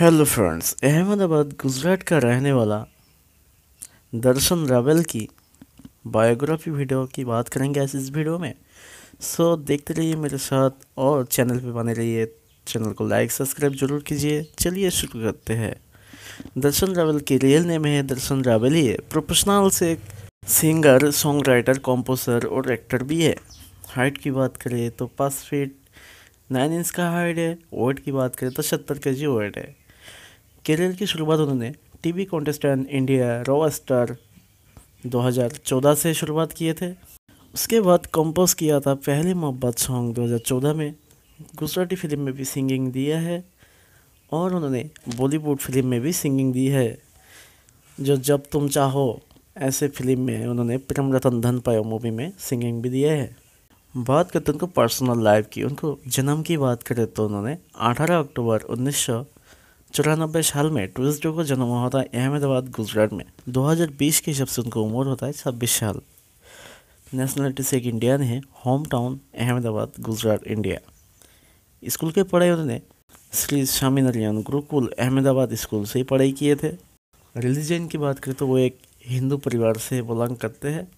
hello friends Ahmedabad Gujarat का रहने वाला दर्शन रावल की बायोग्राफी वीडियो की बात करेंगे आज इस वीडियो में सो so, देखते रहिए मेरे साथ और चैनल पे बने रहिए चैनल को लाइक सब्सक्राइब जरूर कीजिए चलिए शुरू करते हैं दर्शन रावल की रियल नेम है दर्शन रावल ही है प्रोफेशनल से सिंगर सॉन्ग राइटर कॉम्पोजर और एक्टर भी है हाइट की बात करें तो पास फीट नाइन इंच का हाइट है वेट की बात करें तो सत्तर के जी वेट है करियर की शुरुआत उन्होंने TV contestant India Raw Star 2014 से शुरुआत किए थे उसके बाद कंपोज किया था पहले मोहब्बत सॉन्ग 2014 में गुजराती फिल्म में भी सिंगिंग दिया है और उन्होंने बॉलीवुड फिल्म में भी सिंगिंग दी है जो जब तुम चाहो ऐसे फिल्म में उन्होंने प्रेम रतन धन पायो मूवी में सिंगिंग भी दिया है बात करते उनको पर्सनल लाइफ की उनको जन्म की बात करें तो उन्होंने 18 अक्टूबर उन्नीस चौरानब्बे साल में टूरिस्टों को जन्म हुआ था अहमदाबाद गुजरात में 2020 के हिसाब से उनको उम्र होता है छब्बीस साल नेशनलिटी से एक इंडियन है home town Ahmedabad Gujarat India school के पढ़ाई उन्होंने श्री स्वामी नारायण गुरुकुल अहमदाबाद स्कूल से ही पढ़ाई किए थे रिलीजन की बात करें तो वो एक हिंदू परिवार से बिलोंग करते हैं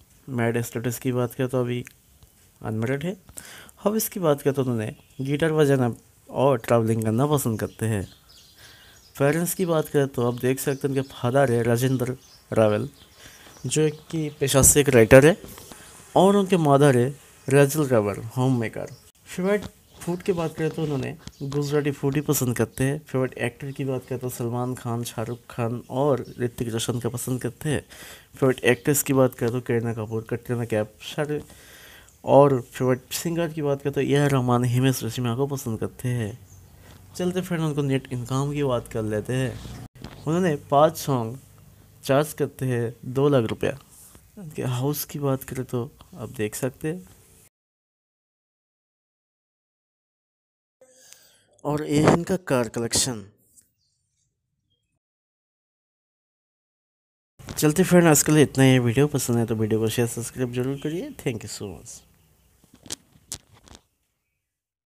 मैरिड स्टेटस की बात करें तो अभी अनमेरिड है हॉबीज़ की बात करें तो उन्होंने गिटार बजाना और ट्रैवलिंग करना पसंद करते हैं पेरेंट्स की बात करें तो आप देख सकते हैं उनके फादर है राजेंद्र रावल जो कि पेशा से एक राइटर है और उनके मादर है Rajal Rawal homemaker favourite food की बात करें तो उन्होंने गुजराती फूड ही पसंद करते हैं फेवरेट एक्टर की बात करें तो सलमान खान शाहरुख खान और ऋतिक रोशन का पसंद करते हैं फेवरेट एक्ट्रेस की बात करें तो करीना कपूर कटरीना कैप सारे और फेवरेट सिंगर की बात करें तो ए रहमान हिमेश रेशमिया को पसंद करते हैं चलते फ्रेंड उनको नेट इनकम की बात कर लेते हैं उन्होंने पाँच सॉन्ग चार्ज करते हैं दो लाख रुपया उनके हाउस की बात करें तो आप देख सकते हैं और ये है इनका कार कलेक्शन चलते फ्रेंड आज के लिए इतना ही वीडियो पसंद है तो वीडियो को शेयर सब्सक्राइब जरूर करिए थैंक यू सो मच